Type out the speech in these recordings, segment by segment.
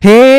Hey!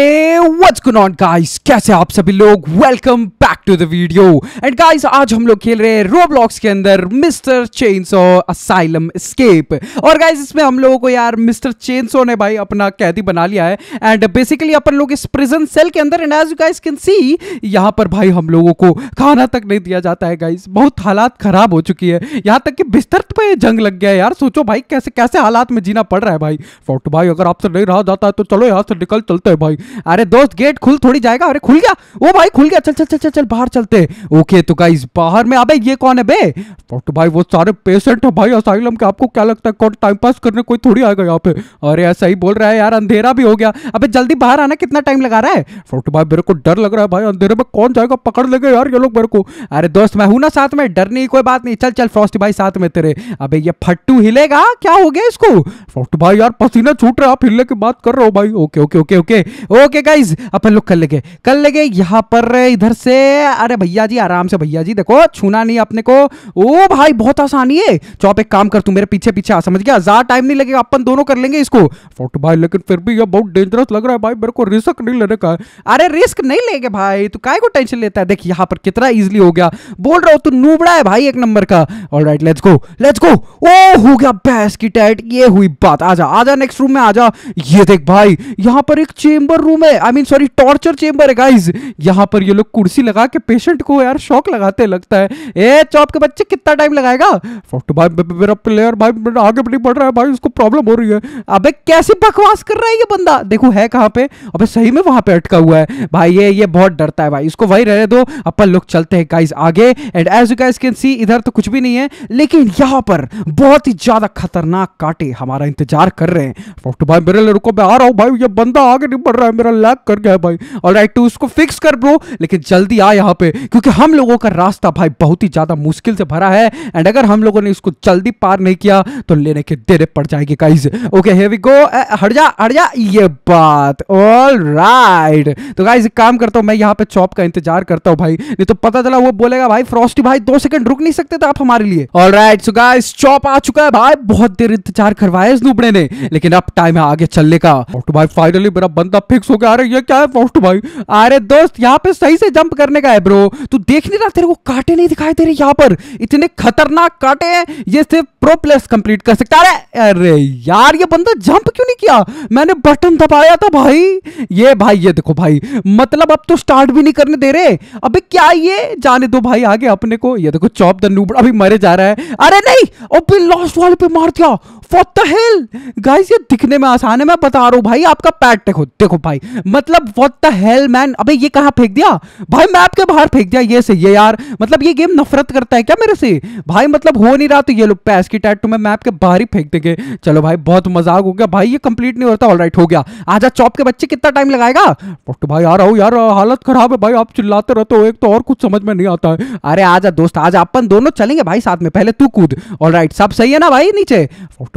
What's गुड on guys कैसे आप सभी लोग welcome back to the video and guys आज हम लोग खेल रहे हैं रोब्लॉक्स के अंदर मिस्टर चेनसो असाइलम स्केप और गाइस इसमें हम लोगों को यार मिस्टर चेनसो ने भाई अपना कैदी बना लिया है एंड बेसिकली अपन लोग इस प्रिजन सेल के अंदर and as you guys can see यहां पर भाई हम लोगों को खाना तक नहीं दिया जाता है गाइस बहुत हालात खराब हो चुकी है यहां तक कि बिस्तर पे जंग लग गया है यार सोचो भाई कैसे कैसे हालात में जीना पड़ रहा है भाई फोटो भाई अगर आपसे नहीं रहा जाता है तो चलो यहां से निकल चलते हैं भाई अरे दोस्त गेट खुल थोड़ी जाएगा अरे खुल गया ओ भाई खुल गया चल चल चल चल चल बाहर चलते ओके तो गाइस बाहर में अबे ये कौन है बे तो, तो भाई वो सारे पेशेंट है भाई असाइलम के आपको क्या लगता है कौन टाइम पास करने कोई थोड़ी आएगा यहाँ पे अरे ऐसा ही बोल रहा है यार अंधेरा भी हो गया अबे जल्दी बाहर आना कितना टाइम लगा रहा है डॉक्टर तो, तो भाई मेरे को डर लग रहा है भाई अंधेरे में कौन जाएगा पकड़ लेगा यार ये लोग मेरे को अरे दोस्त मैं हूं ना साथ में डर नहीं कोई बात नहीं चल चल फ्रॉस्ट भाई साथ में तेरे अबे ये फट्टू हिलेगा क्या हो गया इसको फोटो भाई यार पसीना छूट रहा आप हिलने की बात कर रहे हो भाई okay okay okay okay okay guys अपन लोग कर लेंगे कर लेंगे यहाँ पर इधर से अरे भैया जी आराम से भैया जी देखो छूना नहीं अपने को ओ भाई बहुत आसानी है चौप एक काम कर तू मेरे पीछे पीछे आ समझ गया ज्यादा टाइम नहीं लगेगा अपन दोनों कर लेंगे इसको फोट भाई लेकिन फिर भी यह बहुत डेंजरस लग रहा है भाई मेरे को रिस्क नहीं लेने का अरे रिस्क नहीं लेंगे भाई तू काय को टेंशन लेता है देख यहाँ पर कितना ईजिली हो गया बोल रहा हूँ तू नूबड़ा है भाई एक नंबर का all right let's go let's go ओ हो गया बैस की टाइट ये हुई बात आजा आजा नेक्स्ट रूम में आजा ये देख भाई यहाँ पर एक चेंबर रूम है I mean sorry sorry torture chamber है गाइज यहाँ पर ये लोग कुर्सी लगा के पेशेंट को यार शौक लगाते लगता है ए चौप के बच्चे कितना टाइम लगाएगा फोटो भाई मेरा प्लेयर भाई मेरा आगे नहीं बढ़ रहा है भाई उसको प्रॉब्लम हो रही है अबे कैसे बकवास कर रहा है ये बंदा देखो है कहाँ पे अबे सही में वहां पे अटका हुआ है भाई ये ये बहुत डरता है भाई इसको वही रहने दो अपन लोग चलते हैं गाइज आगे and as you guys can see इधर तो कुछ भी नहीं है लेकिन यहाँ पर बहुत ही ज्यादा खतरनाक काटे हमारा इंतजार कर रहे हैं फोटो भाई मेरे लिए रुको मैं आ रहा हूँ भाई ये बंदा आगे नहीं बढ़ रहा है मेरा लैग कर गया गया भाई और राइट टू उसको फिक्स कर ब्रो लेकिन जल्दी आ यहाँ पे क्योंकि हम लोगों का रास्ता भाई बहुत ही ज्यादा मुश्किल से भरा है एंड अगर हम लोगों ने इसको जल्दी पार नहीं किया तो लेने के देरे पड़ जाएगी guys okay here we go हट जा हट जा ये बात ऑल राइट तो गाइज काम करता हूँ मैं यहाँ पे चॉप का इंतजार करता हूँ भाई नहीं तो पता चला वो बोलेगा भाई फ्रॉस्टी भाई दो सेकंड रुक नहीं सकते आप हमारे लिए all right so guys chop आ चुका है भाई बहुत देर इंतजार करवाया इस नुबड़े ने लेकिन अब टाइम है आगे चलने का तो भाई फाइनली मेरा बंदा फिक्स हो गया अरे ये क्या है पोस्ट भाई अरे दोस्त यहाँ पे सही से जंप करने का है ब्रो तू देख नहीं रहा तेरे को काटे नहीं दिखाई दे रहे यहाँ पर इतने खतरनाक काटे हैं ये सिर्फ प्रो प्लस कंप्लीट कर सकता है अरे यार ये बंदा जंप क्यों नहीं किया मैंने बटन दबाया था भाई ये भाई ये देखो भाई मतलब अब तो स्टार्ट भी नहीं करने दे रहे अभी क्या ये जाने दो भाई आगे अपने को ये देखो चौप द अभी मरे जा रहा है अरे नहीं अबे लास्ट वाले पे मार दिया व्हाट द हेल गाइस ये दिखने में आसान है मैं बता रहा हूँ भाई आपका पैट देखो देखो भाई मतलब व्हाट द हेल मैन अबे ये कहाँ फेंक दिया भाई मैप के बाहर फेंक दिया ये से ये यार मतलब ये गेम नफरत करता है क्या मेरे से भाई मतलब हो नहीं रहा तो ये लोग पैस की टैट तुम्हें मैप के बाहर ही फेंक देंगे चलो भाई बहुत मजाक हो गया भाई ये कंप्लीट नहीं होता ऑलराइट तो हो गया आजा चौप के बच्चे कितना टाइम लगाएगा तो भाई आ रहा हूँ यार हालत खराब है भाई आप चिल्लाते रहते हो एक तो और कुछ समझ में नहीं आता है अरे आजा दोस्त आज अपन दोनों चलेंगे भाई साथ में पहले तू कूद ऑल सब सही है ना भाई नीचे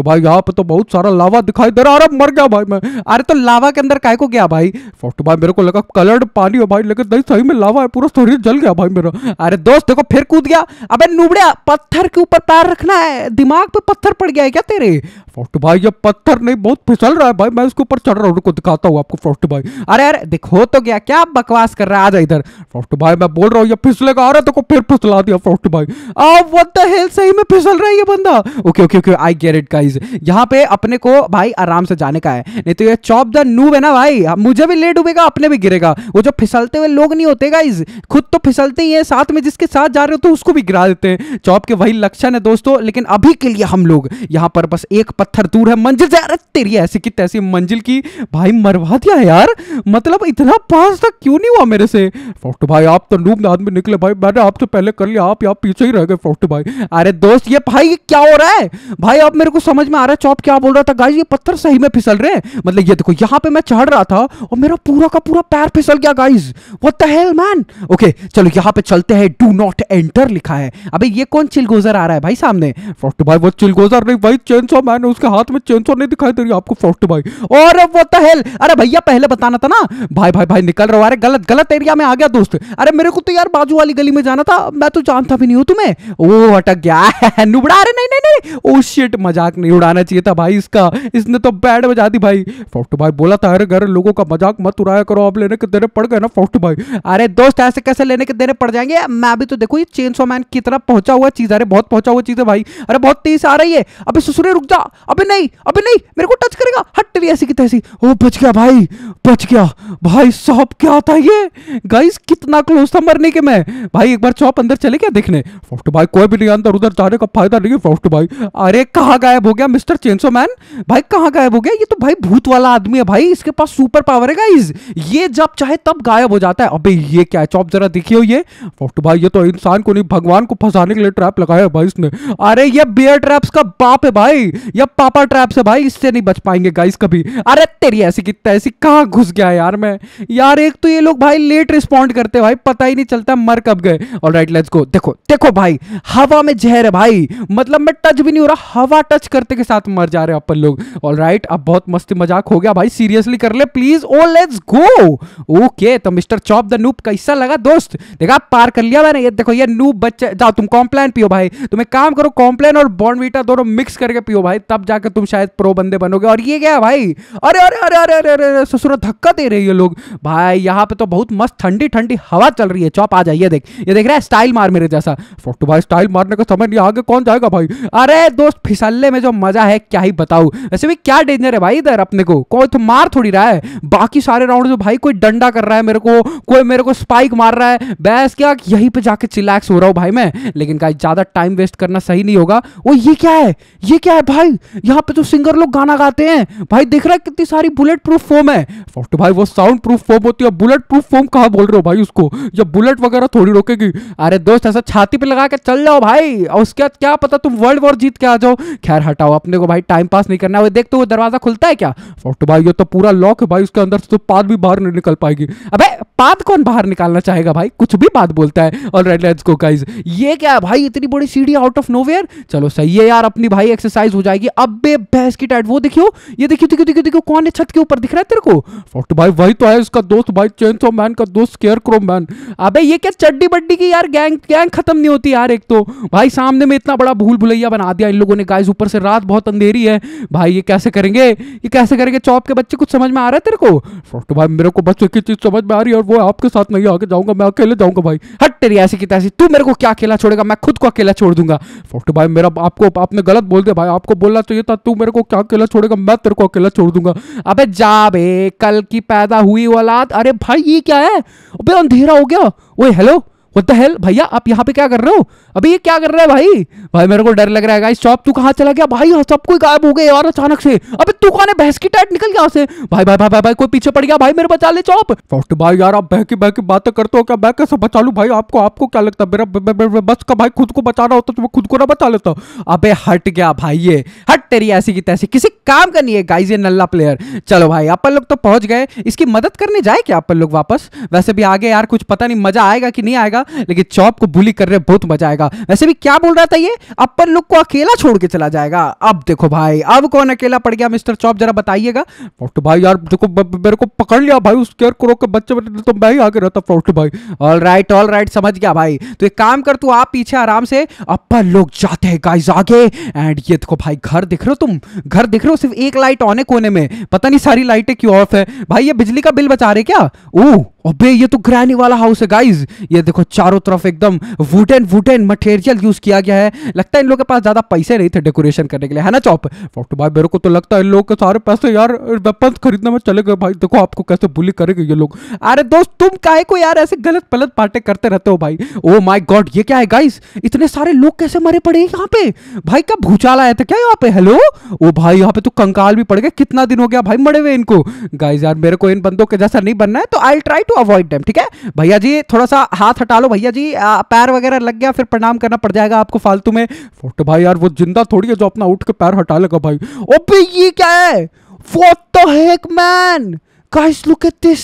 तो भाई यहाँ पे तो बहुत सारा लावा दिखाई दे रहा अरे मर गया भाई मैं अरे तो लावा के अंदर काय को गया भाई फर्स्ट भाई मेरे को लगा कलर्ड पानी हो भाई लेकिन नहीं सही में लावा है पूरा शरीर जल गया भाई मेरा अरे दोस्त देखो फिर कूद गया अबे नुबड़े पत्थर के ऊपर पैर रखना है दिमाग पे पत्थर पड़ गया है क्या तेरे फोर्ट भाई ये पत्थर नहीं बहुत फिसल रहा है भाई मैं उसके ऊपर चढ़ रहा हूँ उनको दिखाता हूँ आपको फोर्ट भाई अरे अरे देखो तो गया क्या बकवास कर रहा है आ जाए इधर फोर्ट भाई मैं बोल रहा हूँ ये फिसलेगा अरे देखो फिर फिसला दिया फोर्ट भाई आ व्हाट द हेल सही में फिसल रहा है ये बंदा okay okay okay I get it guys guys यहाँ पे अपने को भाई आराम से जाने का है नहीं तो ये चॉप द नूब है ना भाई हाँ, मुझे भी लेट डूबेगा अपने भी गिरेगा वो जो फिसलते हुए लोग नहीं होते गाइज खुद तो फिसलते ही है साथ में जिसके साथ जा रहे हो तो उसको भी गिरा देते हैं चौप के वही लक्षण है दोस्तों लेकिन अभी के लिए हम लोग यहाँ पर बस एक पत्थर दूर है मंजिल से अरे तेरी ऐसी की तैसी मंजिल की भाई मरवा दिया है यार मतलब इतना पास तक क्यों नहीं हुआ मेरे से फोटो भाई आप तो नूब नाद में निकले भाई मैंने आप तो पहले कर लिया आप यहाँ पीछे ही रह गए फोटो भाई अरे दोस्त ये भाई क्या हो रहा है भाई आप मेरे को समझ समझ में आ रहा है चौप क्या बोल रहा था गाइस ये पत्थर सही में फिसल रहे हैं मतलब ये देखो यहाँ पे मैं चढ़ रहा था और मेरा पूरा का पूरा पैर फिसल गया guys what the hell man okay चलो यहाँ पे चलते हैं डू नॉट एंटर लिखा है अबे ये कौन चिलगोजर आ रहा है भाई सामने फ्रॉक्ट भाई वो चिलगोजर नहीं भाई चेनसो मैन उसके हाथ में चेनसो नहीं दिखाई दे रही आपको फ्रॉक्ट भाई और व्हाट द हेल अरे भैया पहले बताना था ना भाई भाई भाई निकल रहा अरे गलत गलत एरिया में आ गया दोस्त अरे मेरे को तो यार बाजू वाली गली में जाना था मैं तो जानता भी नहीं हूँ तुम्हें ओ अटक गया नुबड़ा अरे नहीं नहीं नहीं ओ oh शिट मजाक नहीं नहीं उड़ाना चाहिए था भाई इसका इसने तो बैड बजा दी भाई फोस्ट भाई बोला था अरे घर लोगों का मजाक मत उड़ाया करो आप लेने के देने पड़ गए ना फोस्ट भाई अरे दोस्त ऐसे कैसे लेने के देने पड़ जाएंगे मैं अभी तो देखो ये चेन सो मैन कितना पहुंचा हुआ चीज अरे बहुत पहुंचा हुआ चीज है भाई अरे बहुत तेज आ रही है अभी ससुरे रुक जा अभी नहीं अभी नहीं मेरे को टच करेगा हट तेरी ऐसी की तैसी ओ बच गया भाई बच गया भाई साहब क्या था ये गाइस कितना क्लोज था मरने के मैं भाई एक बार चौप अंदर चले क्या देखने फोस्ट भाई कोई भी नहीं अंदर उधर जाने का फायदा नहीं है फोस्ट भाई अरे कहा गायब हो हो गया मिस्टर चेंसो मैन भाई कहाँ गायब हो गया ये तो भाई भूत वाला आदमी है भाई इसके पास सुपर पावर है गाइज ये जब चाहे तब गायब हो जाता है अबे ये क्या है चौप जरा देखिए ये तो भाई ये तो इंसान को नहीं भगवान को फंसाने के लिए ट्रैप लगाया है भाई इसने अरे ये बियर ट्रैप्स का बाप है भाई ये पापा ट्रैप्स है भाई इससे नहीं बच पाएंगे गाइस कभी अरे तेरी ऐसी कितना ऐसी कहाँ घुस गया यार मैं यार एक तो ये लोग भाई लेट रिस्पॉन्ड करते भाई पता ही नहीं चलता मर कब गए और लेट्स गो देखो देखो भाई हवा में जहर है भाई मतलब मैं टच भी नहीं हो रहा हवा टच कर करते के साथ मर जा रहे अपन लोग ऑल राइट अब बहुत मस्ती मजाक हो गया भाई सीरियसली कर ले प्लीज ओ लेट्स गो ओके तो मिस्टर चॉप द नूप कैसा लगा दोस्त देखा पार कर लिया मैंने ये देखो ये नूप बच्चे जाओ तुम कॉम्प्लेन पियो भाई तुम्हें काम करो कॉम्प्लेन और बॉर्नवीटा दोनों मिक्स करके पियो भाई तब जाकर तुम शायद प्रो बंदे बनोगे और ये क्या भाई अरे अरे अरे अरे अरे अरे, ससुर धक्का दे रही है लोग भाई यहाँ पे तो बहुत मस्त ठंडी ठंडी हवा चल रही है चौप आ जाइए देख ये देख रहा है स्टाइल मार मेरे जैसा फोटो भाई स्टाइल मारने का समय नहीं आगे कौन जाएगा भाई अरे दोस्त फिसलने में जो का मजा है क्या ही बताऊं वैसे भी क्या डेंजर है भाई इधर अपने को कोई तो मार थोड़ी रहा है बाकी सारे राउंड में भाई कोई डंडा कर रहा है मेरे को कोई मेरे को स्पाइक मार रहा है बैस क्या यहीं पे जाके चिलैक्स हो रहा हूँ भाई मैं लेकिन गाइस ज्यादा टाइम वेस्ट करना सही नहीं होगा वो ये क्या है ये क्या है भाई यहाँ पे तो सिंगर लोग गाना गाते हैं भाई देख रहा है कितनी सारी बुलेट प्रूफ फोम है तो भाई वो साउंड प्रूफ फोम होती है बुलेट प्रूफ फोम कहा बोल रहे हो भाई उसको जब बुलेट वगैरह थोड़ी रोकेगी अरे दोस्त ऐसा छाती पे लगा के चल जाओ भाई और उसके बाद क्या पता तुम वर्ल्ड वॉर जीत के आ जाओ खैर हटा हटाओ अपने को भाई टाइम पास नहीं करना है देख तो वो दरवाजा खुलता है क्या फोटो भाई ये तो पूरा लॉक है भाई उसके अंदर से तो पाद भी बाहर नहीं निकल पाएगी अबे पाद कौन बाहर निकालना चाहेगा भाई कुछ भी बात बोलता है और रेड लेट्स को गाइज ये क्या है भाई इतनी बड़ी सीढ़ी आउट ऑफ नोवेयर चलो सही है यार अपनी भाई एक्सरसाइज हो जाएगी अब बे भैंस की टाइट वो देखियो ये देखियो देखियो देखियो देखियो कौन है छत के ऊपर दिख रहा है तेरे को फोटो भाई वही तो है उसका दोस्त भाई चेंज मैन का दोस्त केयर क्रो मैन अबे ये क्या चड्डी बड्डी की यार गैंग गैंग खत्म नहीं होती यार एक तो भाई सामने में इतना बड़ा भूल भुलैया बना दिया इन लोगों ने गाइज ऊपर से रात बहुत अंधेरी है भाई ये कैसे करेंगे ये कैसे करेंगे चौप के बच्चे कुछ समझ में आ रहा है तेरे को तो भाई मेरे को बच्चे की चीज़ समझ में आ रही है और वो आपके साथ नहीं आके जाऊंगा मैं अकेले जाऊंगा भाई हट तेरी ऐसी की तैसी तू मेरे को क्या अकेला छोड़ेगा मैं खुद को अकेला छोड़ दूंगा फोटो भाई मेरा आपको आपने गलत बोल दिया भाई आपको बोलना चाहिए था तू मेरे को क्या अकेला छोड़ेगा मैं तेरे को अकेला छोड़ दूंगा अब जा बे कल की पैदा हुई औलाद अरे भाई ये क्या है अबे अंधेरा हो गया ओए हेलो व्हाट द हेल भैया आप यहाँ पे क्या कर रहे हो अभी ये क्या कर रहा है भाई भाई मेरे को डर लग रहा है गाइस स्टॉप तू कहाँ चला गया भाई हाँ, सब कोई गायब हो गए यार अचानक से अबे तू कहा भैंस की टाइट निकल गया से भाई भाई भाई भाई भाई कोई पीछे पड़ गया भाई मेरे बचा ले चौप फर्स्ट तो भाई यार आप बह की बह की बातें करते हो क्या मैं कैसे बचा लू भाई आपको आपको क्या लगता है मेरा बस का भाई खुद को बचाना होता तो मैं खुद को ना बचा लेता अबे हट गया भाई ये हट तेरी ऐसी की तैसी किसी काम का नहीं है गाइज ये नल्ला प्लेयर चलो भाई अपन लोग तो पहुंच गए इसकी मदद करने जाए क्या अपन लोग वापस वैसे भी आगे यार कुछ पता नहीं मजा आएगा कि नहीं आएगा जाएगा लेकिन चौप को बुली करने में बहुत मजा आएगा वैसे भी क्या बोल रहा था ये अपन लोग को अकेला छोड़ के चला जाएगा अब देखो भाई अब कौन अकेला पड़ गया मिस्टर चौप जरा बताइएगा फ्रोट भाई यार देखो मेरे को पकड़ लिया भाई उसके केयर करो के बच्चे तो मैं ही आगे रहता फ्रोट भाई ऑल राइट ऑल राइट समझ गया भाई तो एक काम कर तू आप पीछे आराम से अपन लोग जाते हैं गाइज आगे एंड ये देखो भाई घर दिख रहे हो तुम घर दिख रहे हो सिर्फ एक लाइट ऑन है कोने में पता नहीं सारी लाइटें क्यों ऑफ है भाई ये बिजली का बिल बचा रहे क्या ओह अबे ये तो ग्रैनी वाला हाउस है गाइज ये देखो चारों तरफ एकदम वुडन वुडन मटेरियल यूज किया गया है लगता है इन लोग के पास ज्यादा पैसे नहीं थे डेकोरेशन करने के लिए है ना चौप डॉक्टर भाई मेरे को तो लगता है इन लोग के सारे पैसे यार वेपन खरीदने में चले गए भाई देखो आपको कैसे बुली करेंगे ये लोग अरे दोस्त तुम काहे को यार ऐसे गलत पलत पाटे करते रहते हो भाई ओ माई गॉड ये क्या है गाइज इतने सारे लोग कैसे मरे पड़े यहाँ पे भाई क्या भूचाल आया था क्या यहाँ पे हेलो ओ oh भाई यहाँ पे तो कंकाल भी पड़ गया कितना दिन हो गया भाई मरे हुए इनको गाइज यार मेरे को इन बंदों के जैसा नहीं बनना है तो I try to avoid them ठीक है भैया जी थोड़ा सा हाथ हटा लो भैया जी पैर वगैरह लग गया फिर प्रणाम करना पड़ जाएगा आपको फालतू में फोटो भाई यार वो जिंदा थोड़ी है जो अपना उठ के पैर हटा लेगा भाई ओपी ये क्या है photo hack man guys look at this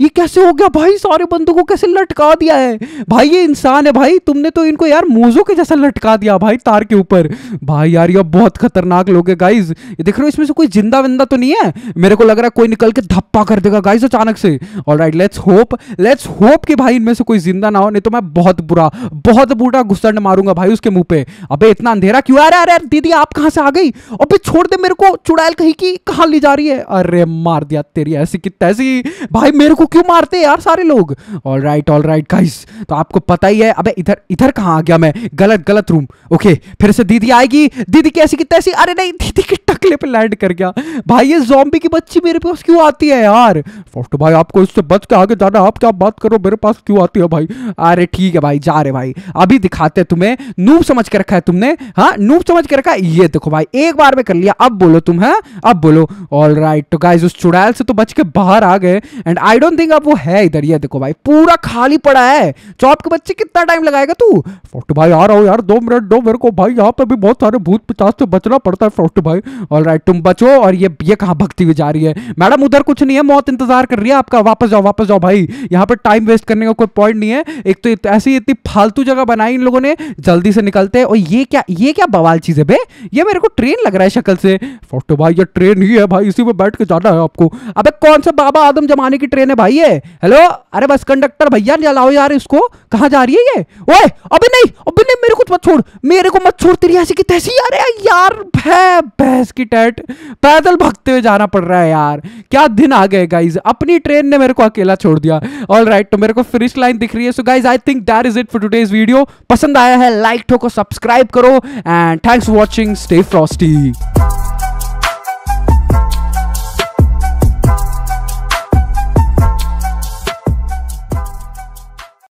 ये कैसे हो गया भाई सारे बंदों को कैसे लटका दिया है भाई ये इंसान है भाई तुमने तो इनको यार मोजो के जैसा लटका दिया भाई तार के ऊपर भाई यार ये बहुत खतरनाक लोग है गाइस ये देख रहे हो इसमें से कोई जिंदा विंदा तो नहीं है मेरे को लग रहा है कोई निकल के धप्पा कर देगा गाइस अचानक से alright let's hope let's hope कि भाई इनमें से कोई जिंदा ना हो नहीं तो मैं बहुत बुरा बहुत बुरा घुसंड मारूंगा भाई उसके मुंह पे अबे इतना अंधेरा क्यों अरे अरे दीदी आप कहां से आ गई अबे छोड़ दे मेरे को चुड़ैल कहीं की कहां ले जा रही है अरे मार दिया तेरी ऐसी कितना ऐसी भाई मेरे को क्यों मारते हैं यार सारे लोग all right all right guys तो आपको पता ही है अबे इधर इधर कहाँ आ गया मैं गलत गलत रूम ओके फिर से दीदी आएगी दीदी कैसी कितना ऐसी अरे नहीं दीदी के टकले पर लैंड कर गया भाई ये जॉम्बी की बच्ची मेरे पास क्यों आती है यार फर्स्ट भाई आपको इससे बच के आगे जाना आप क्या बात करो मेरे पास क्यों आती है भाई अरे ठीक है भाई जा रहे भाई अभी दिखाते तुम्हें नूब समझ के रखा है तुमने हाँ नूब समझ के रखा है ये देखो भाई एक बार में कर लिया अब बोलो तुम है हाँ? अब बोलो ऑल राइट तो गाइज उस चुड़ैल से तो बच के बाहर आ गए एंड आई डोंट थिंक अब वो है इधर ये देखो भाई पूरा खाली पड़ा है चौप के बच्चे कितना टाइम लगाएगा तू फोर्ट भाई आ रहा हूँ यार दो मिनट दो मेरे को भाई यहाँ पे भी बहुत सारे भूत पिचास से बचना पड़ता है फोर्ट भाई और राइट तुम बचो और ये ये कहाँ भक्ति हुई जा रही है मैडम उधर कुछ नहीं है मौत इंतजार कर रही है आपका वापस जाओ वापस जाओ भाई यहाँ पर टाइम वेस्ट करने का कोई पॉइंट नहीं है एक तो ऐसी इतनी फालतू जगह बनाई इन लोगों ने जल्दी से निकलते हैं और ये क्या ये क्या बवाल चीज़ है बे ये मेरे को ट्रेन लग रहा है शक्ल से फोटो भाई ये ट्रेन ही है भाई इसी में बैठ के जाना है आपको अबे कौन सा सब बाबा आदम जमाने की ट्रेन है भाई है हेलो अरे बस कंडक्टर भैया जलाओ यार इसको कहाँ जा रही है ये ओए अबे नहीं अबे नहीं मेरे को मत छोड़ मेरे को मत छोड़ तेरी ऐसी की तैसी यार यार भै भैंस की टैट पैदल भगते हुए जाना पड़ रहा है यार क्या दिन आ गए गाइज अपनी ट्रेन ने मेरे को अकेला छोड़ दिया ऑल राइट right, तो मेरे को फिनिश लाइन दिख रही है so guys I think that is it for today's video पसंद आया है लाइक ठोको सब्सक्राइब करो and thanks for watching stay Frosty